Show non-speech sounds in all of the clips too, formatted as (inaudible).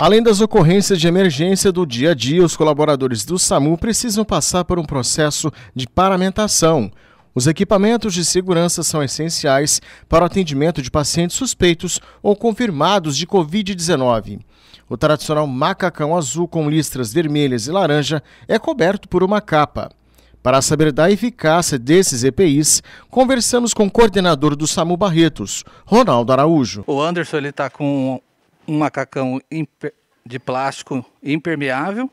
Além das ocorrências de emergência do dia a dia, os colaboradores do SAMU precisam passar por um processo de paramentação. Os equipamentos de segurança são essenciais para o atendimento de pacientes suspeitos ou confirmados de Covid-19. O tradicional macacão azul com listras vermelhas e laranja é coberto por uma capa. Para saber da eficácia desses EPIs, conversamos com o coordenador do SAMU Barretos, Ronaldo Araújo. O Anderson está com um macacão de plástico impermeável.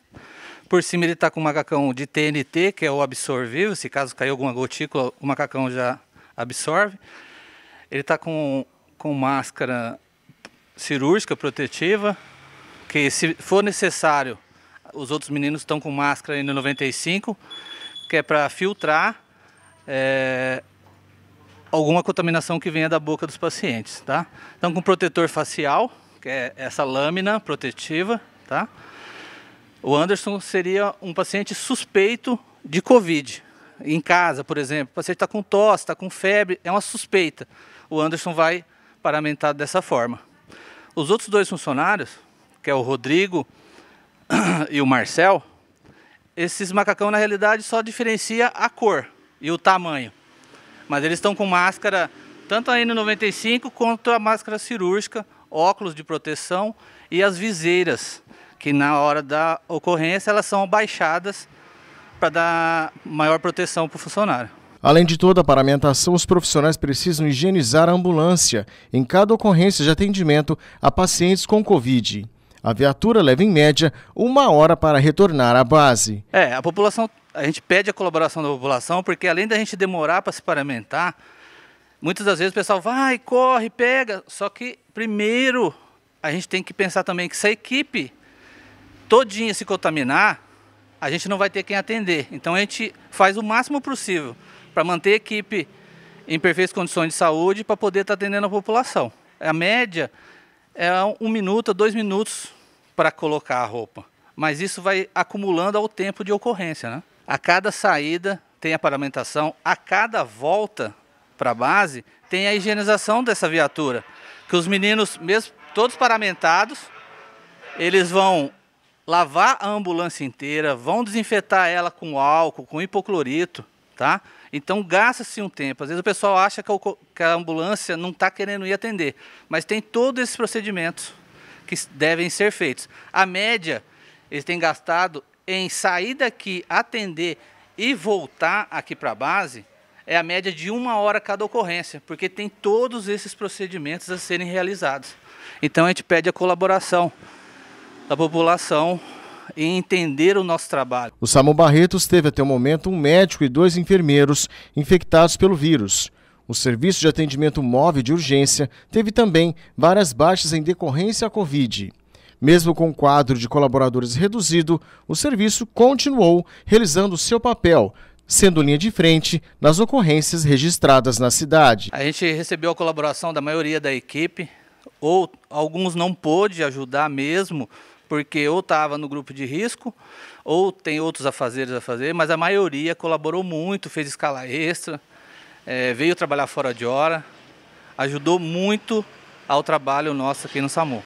Por cima ele está com um macacão de TNT, que é o absorvível. Se caso caiu alguma gotícula, o macacão já absorve. Ele está com, com máscara cirúrgica protetiva, que se for necessário, os outros meninos estão com máscara N95, que é para filtrar é, alguma contaminação que venha da boca dos pacientes, tá? Então com protetor facial, que é essa lâmina protetiva, tá? O Anderson seria um paciente suspeito de Covid. Em casa, por exemplo, o paciente está com tosse, está com febre, é uma suspeita. O Anderson vai paramentado dessa forma. Os outros dois funcionários, que é o Rodrigo (clears throat) e o Marcel, esses macacão na realidade só diferencia a cor e o tamanho. Mas eles estão com máscara tanto a N95 quanto a máscara cirúrgica óculos de proteção e as viseiras, que na hora da ocorrência elas são baixadas para dar maior proteção para o funcionário. Além de toda a paramentação, os profissionais precisam higienizar a ambulância em cada ocorrência de atendimento a pacientes com Covid. A viatura leva, em média, uma hora para retornar à base. É, a população, a gente pede a colaboração da população, porque além da gente demorar para se paramentar, muitas das vezes o pessoal vai, corre, pega, só que primeiro a gente tem que pensar também que se a equipe todinha se contaminar, a gente não vai ter quem atender. Então a gente faz o máximo possível para manter a equipe em perfeitas condições de saúde para poder estar tá atendendo a população. A média é um minuto a dois minutos para colocar a roupa, mas isso vai acumulando ao tempo de ocorrência. Né? A cada saída tem a paramentação, a cada volta para a base tem a higienização dessa viatura que os meninos, mesmo todos paramentados, eles vão lavar a ambulância inteira, vão desinfetar ela com álcool, com hipoclorito, tá? Então gasta-se um tempo. Às vezes o pessoal acha que, que a ambulância não está querendo ir atender, mas tem todos esses procedimentos que devem ser feitos. A média, eles têm gastado em sair daqui, atender e voltar aqui para a base, é a média de uma hora cada ocorrência, porque tem todos esses procedimentos a serem realizados. Então a gente pede a colaboração da população em entender o nosso trabalho. O SAMU Barretos teve até o momento um médico e dois enfermeiros infectados pelo vírus. O serviço de atendimento móvel de urgência teve também várias baixas em decorrência à Covid. Mesmo com o quadro de colaboradores reduzido, o serviço continuou realizando seu papel, sendo linha de frente nas ocorrências registradas na cidade. A gente recebeu a colaboração da maioria da equipe, ou alguns não pôde ajudar mesmo, porque ou estava no grupo de risco, ou tem outros afazeres a fazer, mas a maioria colaborou muito, fez escala extra, é, veio trabalhar fora de hora, ajudou muito ao trabalho nosso aqui no SAMU.